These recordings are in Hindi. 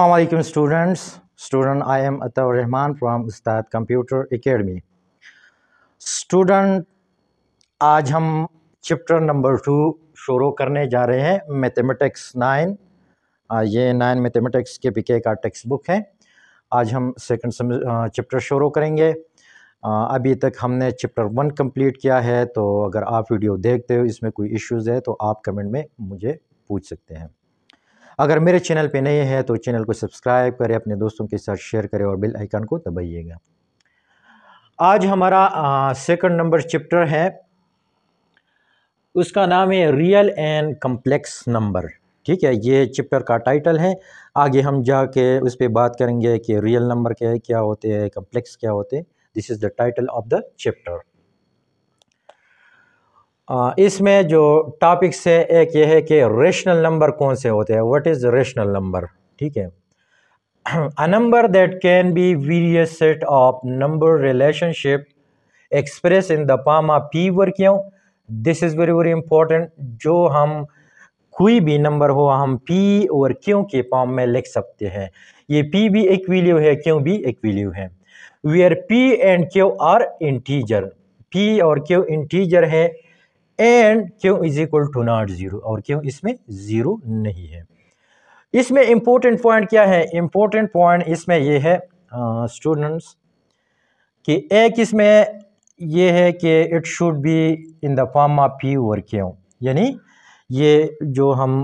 Assalamualaikum students student I am Ataur from from Ustad academy student आज हम चैप्टर नंबर टू शुरू करने जा रहे हैं मैथमेटिक्स नाइन ये नाइन मैथमेटिक्स के पीके का टेक्स्ट बुक है आज हम सेकंड चैप्टर शुरू करेंगे अभी तक हमने चैप्टर वन कंप्लीट किया है तो अगर आप वीडियो देखते हो इसमें कोई इश्यूज़ है तो आप कमेंट में मुझे पूछ सकते हैं अगर मेरे चैनल पे नए हैं तो चैनल को सब्सक्राइब करें अपने दोस्तों के साथ शेयर करें और बिल आइकन को दबाइएगा आज हमारा सेकंड नंबर चैप्टर है उसका नाम है रियल एंड कम्प्लेक्स नंबर ठीक है ये चैप्टर का टाइटल है आगे हम जाके उस पर बात करेंगे कि रियल नंबर क्या है क्या होते हैं कम्प्लेक्स क्या होते हैं this is the title of the chapter इसमें जो टॉपिक्स है एक ये है कि रेशनल नंबर कौन से होते हैं व्हाट इज़ रेशनल नंबर ठीक है a number that can be various set of number relationship express in the form P p Q this is very very important जो हम कोई भी नंबर हो हम पी और क्यों के फॉर्म में लिख सकते हैं ये पी भी एक वैल्यू है क्यों भी एक वैल्यू है are P and Q are integer P और क्यू इंटीजर है and Q is equal to not zero और क्यों इसमें ज़ीरो नहीं है इसमें इंपॉर्टेंट पॉइंट क्या है इंपॉर्टेंट पॉइंट इसमें यह है स्टूडेंट्स कि एक इसमें यह है कि it should be in the form of P और क्यों यानी ये जो हम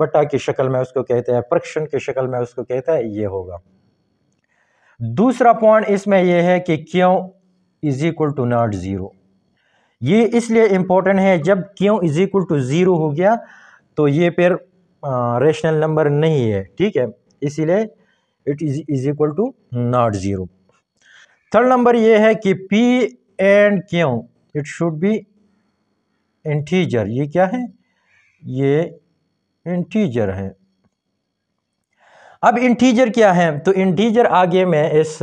बटा की शक्ल में उसको कहते हैं प्रक्षण की शक्ल में उसको कहते हैं ये होगा दूसरा पॉइंट इसमें यह है कि Q is equal to not zero ये इसलिए इम्पोर्टेंट है जब क्यों इज इक्वल टू ज़ीरो हो गया तो ये फिर रेशनल नंबर नहीं है ठीक है इसीलिए it is is equal to not zero third number ये है कि P and Q it should be integer ये क्या है ये इंटीजर है अब इंटीजर क्या है तो इंटीजर आगे मैं इस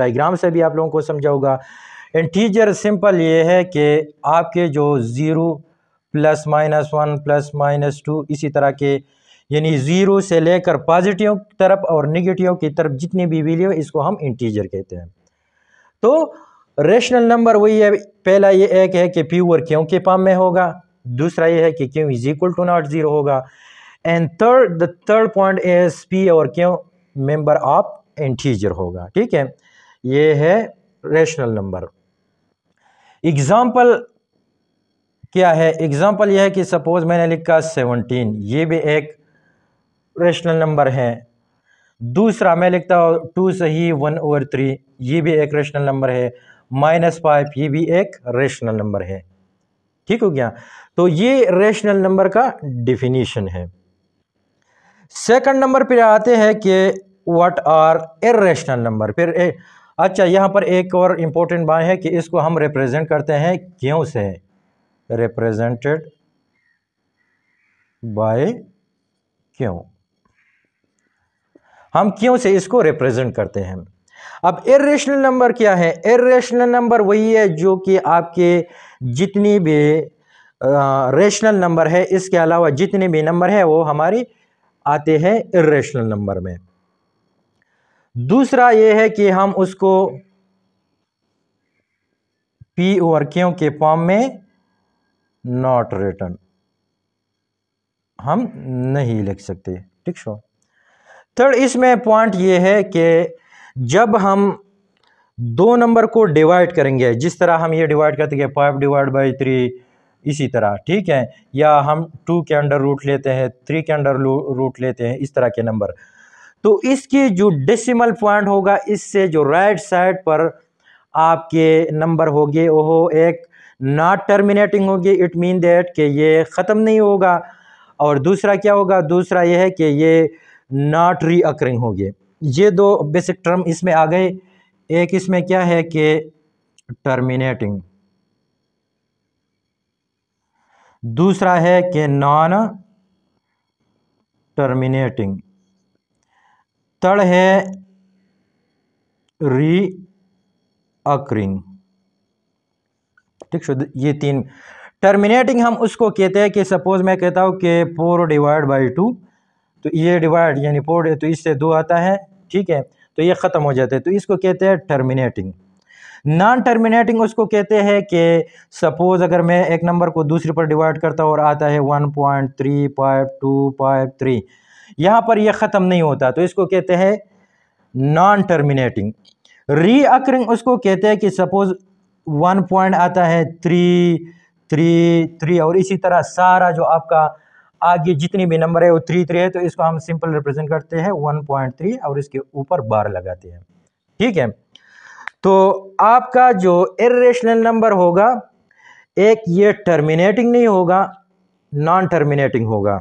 डायग्राम से भी आप लोगों को समझाऊंगा इंटीजर सिंपल ये है कि आपके जो zero plus minus one plus minus two इसी तरह के यानी ज़ीरो से लेकर पॉजिटिव की तरफ और निगेटिव की तरफ जितनी भी वैल्यू इसको हम इंटीजर कहते हैं तो रेशनल नंबर वही है पहला ये एक है कि प्यूअर क्यों के पाम में होगा दूसरा ये है कि Q is equal to not zero होगा and third the third point S P और क्यों मेंबर ऑफ इंटीजर होगा ठीक है ये है रेशनल नंबर एग्ज़ाम्पल क्या है एग्ज़ाम्पल यह है कि सपोज़ मैंने लिखा सेवनटीन ये भी एक रेशनल नंबर है दूसरा मैं लिखता हूँ टू सही वन ओवर थ्री ये भी एक रेशनल नंबर है माइनस फाइव ये भी एक रेशनल नंबर है ठीक हो गया तो ये रेशनल नंबर का डिफिनीशन है सेकंड नंबर पर आते हैं कि व्हाट आर इरेशनल नंबर फिर अच्छा यहाँ पर एक और इम्पोर्टेंट बात है कि इसको हम रिप्रेजेंट करते हैं क्यों से रिप्रेजेंटेड बाय क्यों हम क्यों से इसको रिप्रेजेंट करते हैं अब इरेशनल नंबर क्या है इरेशनल नंबर वही है जो कि आपके जितनी भी रेशनल नंबर है इसके अलावा जितने भी नंबर है वो हमारी आते हैं इरेशनल नंबर में दूसरा ये है कि हम उसको पी और क्यों के फॉर्म में नॉट रिटर्न हम नहीं लिख सकते ठीक सो थर्ड इसमें पॉइंट ये है कि जब हम दो नंबर को डिवाइड करेंगे जिस तरह हम ये डिवाइड करते हैं फाइव डिवाइड बाई थ्री इसी तरह ठीक है या हम टू के अंडर रूट लेते हैं थ्री के अंडर रूट लेते हैं इस तरह के नंबर तो इसकी जो डेसिमल पॉइंट होगा इससे जो राइट साइड पर आपके नंबर गए वह एक नॉट टर्मिनेटिंग होगी इट मीन दैट कि ये ख़त्म नहीं होगा और दूसरा क्या होगा दूसरा ये है कि ये नॉट री अक्रिंग होगी ये दो बेसिक टर्म इसमें आ गए एक इसमें क्या है कि टर्मिनेटिंग दूसरा है कि नॉन टर्मिनेटिंग थर्ड है री अक्रिंग ठीक ये तीन टर्मिनेटिंग हम उसको कहते हैं कि सपोज मैं कहता हूं कि फोर डिवाइड बाई टू तो ये डिवाइड यानी फोर तो इससे दो आता है ठीक है तो ये ख़त्म हो जाते हैं तो इसको कहते हैं टर्मिनेटिंग नॉन टर्मिनेटिंग उसको कहते हैं कि सपोज़ अगर मैं एक नंबर को दूसरे पर डिवाइड करता हूं और आता है one point three five two five three यहाँ पर यह ख़त्म नहीं होता तो इसको कहते हैं नॉन टर्मिनेटिंग अक्रिंग उसको कहते हैं कि सपोज वन पॉइंट आता है थ्री थ्री थ्री और इसी तरह सारा जो आपका आगे जितनी भी नंबर है वो थ्री थ्री है तो इसको हम सिंपल रिप्रेजेंट करते हैं वन पॉइंट थ्री और इसके ऊपर बार लगाते हैं ठीक है तो आपका जो इरेशनल नंबर होगा एक ये टर्मिनेटिंग नहीं होगा नॉन टर्मिनेटिंग होगा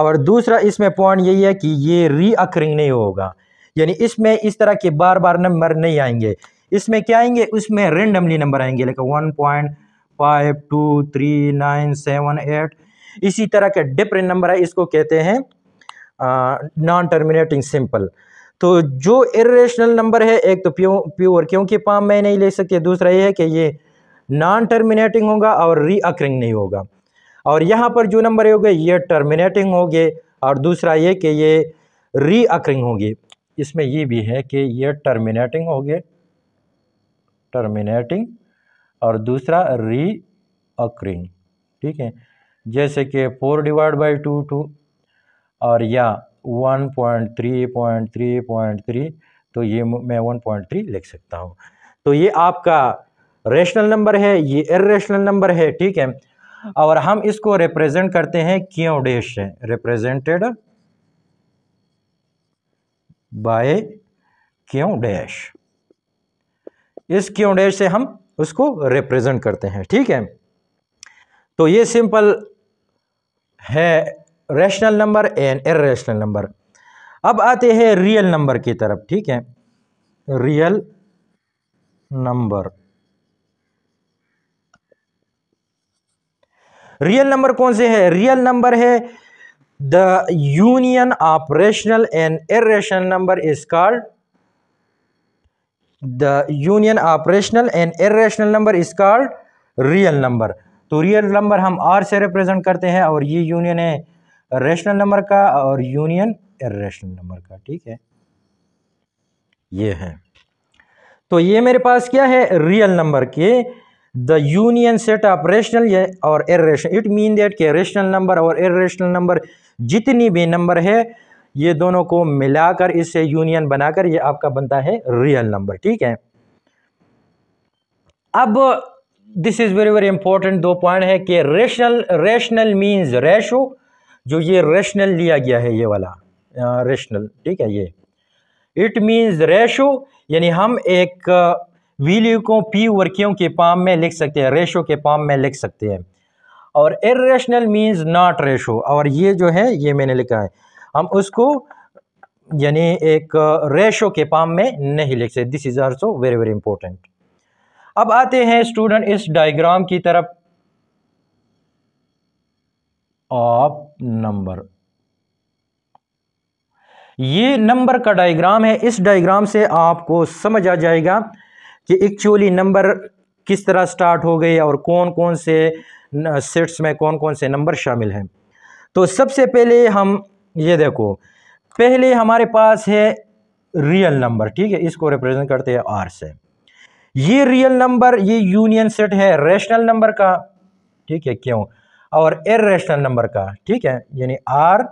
और दूसरा इसमें पॉइंट यही है कि ये रीअकरिंग नहीं होगा यानी इसमें इस तरह के बार बार नंबर नहीं आएंगे इसमें क्या आएंगे उसमें रेंडमली नंबर आएंगे लेकिन one point five two three nine seven eight इसी तरह के डिफरेंट नंबर है इसको कहते हैं नॉन टर्मिनेटिंग सिंपल तो जो इरेशनल नंबर है एक तो प्यो प्योर क्योंकि पाम में नहीं ले सकते दूसरा ये है कि ये नॉन टर्मिनेटिंग होगा और रीअकरिंग नहीं होगा और यहाँ पर जो नंबर हो गए ये टर्मिनेटिंग होंगे और दूसरा ये कि ये रीअकरिंग होंगे इसमें ये भी है कि ये टर्मिनेटिंग होंगे टर्मिनेटिंग और दूसरा रीअकरिंग ठीक है जैसे कि four divide by two two और या one point three point three point three तो ये मैं वन पॉइंट थ्री लिख सकता हूँ तो ये आपका रेशनल नंबर है ये इेशनल नंबर है ठीक है और हम इसको रिप्रेजेंट करते हैं क्यों डैश से रिप्रेजेंटेड बाय क्यों डैश इस क्यों डैश से हम उसको रिप्रेजेंट करते हैं ठीक है तो ये सिंपल है rational number and irrational number अब आते हैं रियल नंबर की तरफ ठीक है रियल नंबर रियल नंबर कौन से है रियल नंबर है the union of rational and irrational number is called the union of rational and irrational number is called real number तो रियल नंबर हम आर से रिप्रेजेंट करते हैं और ये यूनियन है रेशनल नंबर का और यूनियन इेशनल नंबर का ठीक है ये है तो ये मेरे पास क्या है रियल नंबर के the union set of rational और irrational इट मीन दैट के रेशनल नंबर और irrational नंबर जितनी भी नंबर है ये दोनों को मिलाकर इससे यूनियन बनाकर ये आपका बनता है रियल नंबर ठीक है अब this is very very important दो पॉइंट है कि रेशनल रेशनल मीन्स रेशो जो ये रेशनल लिया गया है ये वाला रेशनल ठीक है ये इट मीन्स रेशो यानी हम एक वीलियो को पी वर्कियों के पाम में लिख सकते हैं रेशो के पाम में लिख सकते हैं और इेशनल मीन्स नॉट रेशो और ये जो है ये मैंने लिखा है हम उसको यानी एक रेशो के पाम में नहीं लिख सकते this is also very very important अब आते हैं स्टूडेंट इस डायग्राम की तरफ ऑफ नंबर ये नंबर का डायग्राम है इस डायग्राम से आपको समझ आ जाएगा कि एक्चुअली नंबर किस तरह स्टार्ट हो गए और कौन कौन से सेट्स में कौन कौन से नंबर शामिल हैं तो सबसे पहले हम ये देखो पहले हमारे पास है रियल नंबर ठीक है इसको रिप्रेजेंट करते हैं आर से ये रियल नंबर ये यूनियन सेट है रेशनल नंबर का ठीक है क्यों और एर रेशनल नंबर का ठीक है यानी आर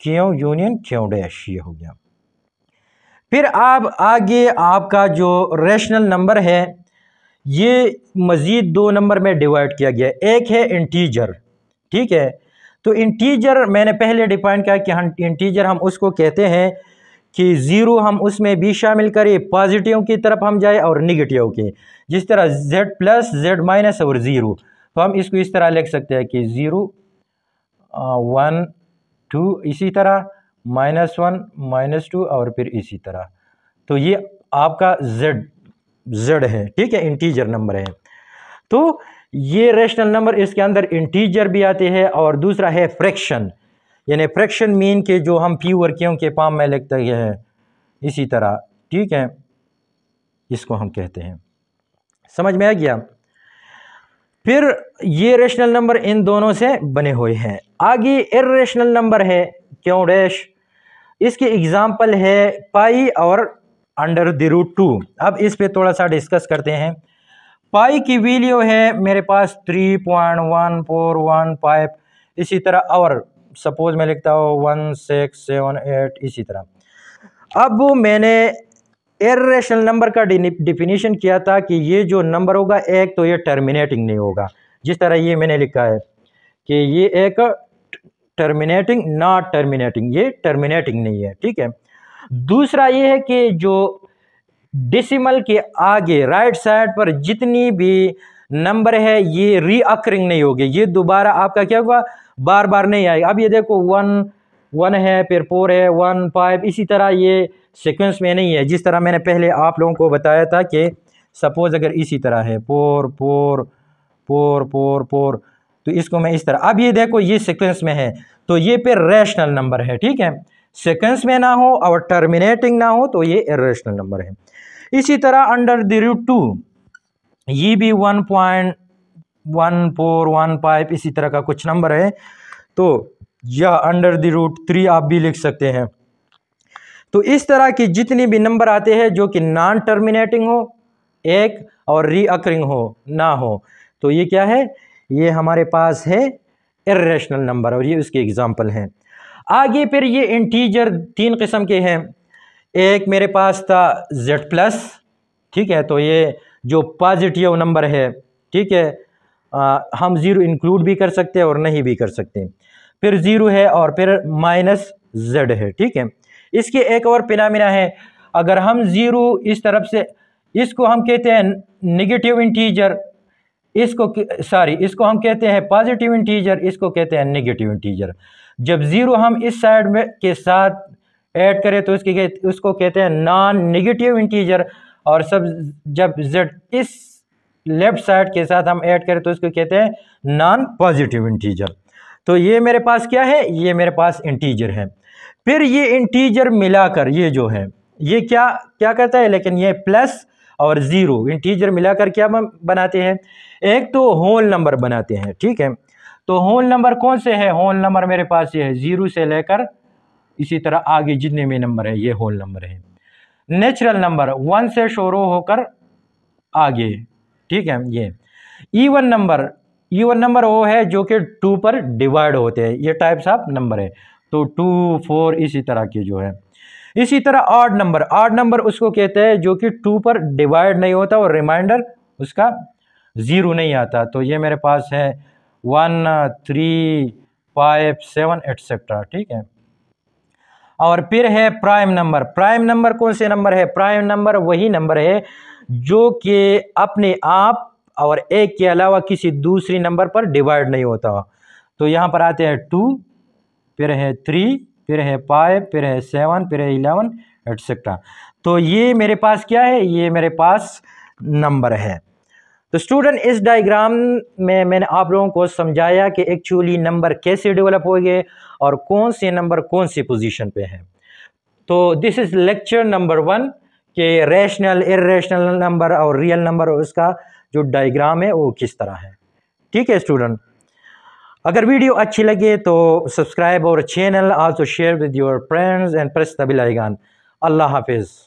क्यों यूनियन क्यों डैश ये हो गया फिर आप आगे आपका जो रेशनल नंबर है ये मज़ीद दो नंबर में डिवाइड किया गया है एक है इंटीजर ठीक है तो इंटीजर मैंने पहले डिफाइन किया कि हम इंटीजर हम उसको कहते हैं कि ज़ीरो हम उसमें भी शामिल करें पॉजिटिव की तरफ हम जाए और निगेटिव के जिस तरह जेड प्लस जेड माइनस और ज़ीरो तो हम इसको इस तरह लिख सकते हैं कि ज़ीरो वन टू इसी तरह माइनस वन माइनस टू और फिर इसी तरह तो ये आपका जेड जेड है ठीक है इंटीजर नंबर है तो ये रेशनल नंबर इसके अंदर इंटीजर भी आते हैं और दूसरा है फ्रैक्शन यानी फ्रैक्शन मीन के जो हम प्यूअर क्यों के पाम में लिखते हैं इसी तरह ठीक है इसको हम कहते हैं समझ में आ गया फिर ये रेशनल नंबर इन दोनों से बने हुए हैं आगे इरेशनल नंबर है क्यों डैश इसकी एग्ज़ाम्पल है पाई और अंडर द रूट टू अब इस पे थोड़ा सा डिस्कस करते हैं पाई की वैल्यू है मेरे पास three point one four one five इसी तरह और सपोज मैं लिखता हूँ वन सिक्स सेवन एट इसी तरह अब मैंने एरेशनल नंबर का डिफिनीशन किया था कि ये जो नंबर होगा एक तो ये टर्मिनेटिंग नहीं होगा जिस तरह ये मैंने लिखा है कि ये एक टर्मिनेटिंग नॉट टर्मिनेटिंग ये टर्मिनेटिंग नहीं है ठीक है दूसरा ये है कि जो डिसिमल के आगे राइट साइड पर जितनी भी नंबर है ये रीअकरिंग नहीं होगी ये दोबारा आपका क्या होगा बार बार नहीं आएगा अब ये देखो वन वन है फिर फोर है वन फाइव इसी तरह ये सीक्वेंस में नहीं है जिस तरह मैंने पहले आप लोगों को बताया था कि सपोज़ अगर इसी तरह है four four four four four तो इसको मैं इस तरह अब ये देखो ये सिक्वेंस में है तो ये पे रेशनल नंबर है ठीक है सिक्वेंस में ना हो और टर्मिनेटिंग ना हो तो ये इरेशनल नंबर है इसी तरह अंडर द रूट टू ये भी one point one four one five इसी तरह का कुछ नंबर है तो यह अंडर द रूट थ्री आप भी लिख सकते हैं तो इस तरह के जितने भी नंबर आते हैं जो कि नॉन टर्मिनेटिंग हो एक और रीअकरिंग हो ना हो तो ये क्या है ये हमारे पास है इरेशनल नंबर और ये उसके एग्ज़ाम्पल हैं आगे फिर ये इंटीजर तीन किस्म के हैं एक मेरे पास था जेड प्लस ठीक है तो ये जो पॉजिटिव नंबर है ठीक है आ, हम ज़ीरो इंक्लूड भी कर सकते हैं और नहीं भी कर सकते फिर ज़ीरो है और फिर माइनस जेड है ठीक है इसके एक और पिनामिना है अगर हम ज़ीरो इस तरफ से इसको हम कहते हैं निगेटिव इंटीजर इसको सॉरी इसको हम कहते हैं पॉजिटिव इंटीजर इसको कहते हैं नेगेटिव इंटीजर जब ज़ीरो हम इस साइड में के साथ ऐड करें तो इसकी उसको कहते हैं नॉन नेगेटिव इंटीजर और सब जब जेड इस लेफ़्ट साइड के साथ हम ऐड करें तो इसको कहते हैं नॉन पॉजिटिव इंटीजर तो ये मेरे पास क्या है ये मेरे पास इंटीजर है फिर ये इंटीजर मिलाकर ये जो है ये क्या क्या करता है लेकिन ये प्लस और ज़ीरो इंटीजर मिलाकर क्या बनाते हैं एक तो होल नंबर बनाते हैं ठीक है तो होल नंबर कौन से है होल नंबर मेरे पास ये है ज़ीरो से लेकर इसी तरह आगे जितने में नंबर है ये होल नंबर है नेचुरल नंबर वन से शुरू होकर आगे ठीक है ये ईवन नंबर ईवन नंबर वो है जो कि टू पर डिवाइड होते हैं ये टाइप्स ऑफ नंबर है तो टू फोर इसी तरह के जो है इसी तरह आठ नंबर आठ नंबर उसको कहते हैं जो कि टू पर डिवाइड नहीं होता और रिमाइंडर उसका ज़ीरो नहीं आता तो ये मेरे पास है one three five seven etcetera ठीक है और फिर है प्राइम नंबर प्राइम नंबर कौन से नंबर है प्राइम नंबर वही नंबर है जो कि अपने आप और एक के अलावा किसी दूसरी नंबर पर डिवाइड नहीं होता तो यहाँ पर आते हैं टू फिर है थ्री फिर है फाइव फिर है सेवन फिर है इलेवन एटसेट्रा तो ये मेरे पास क्या है ये मेरे पास नंबर है तो स्टूडेंट इस डायग्राम में मैंने आप लोगों को समझाया कि एक्चुअली नंबर कैसे डेवलप हो गए और कौन से नंबर कौन से पोजीशन पे हैं तो this is lecture number one के रैशनल इेशनल नंबर और रियल नंबर और उसका जो डायग्राम है वो किस तरह है ठीक है स्टूडेंट अगर वीडियो अच्छी लगे तो सब्सक्राइब और channel also share with your friends and press the bell icon अल्लाह हाफिज़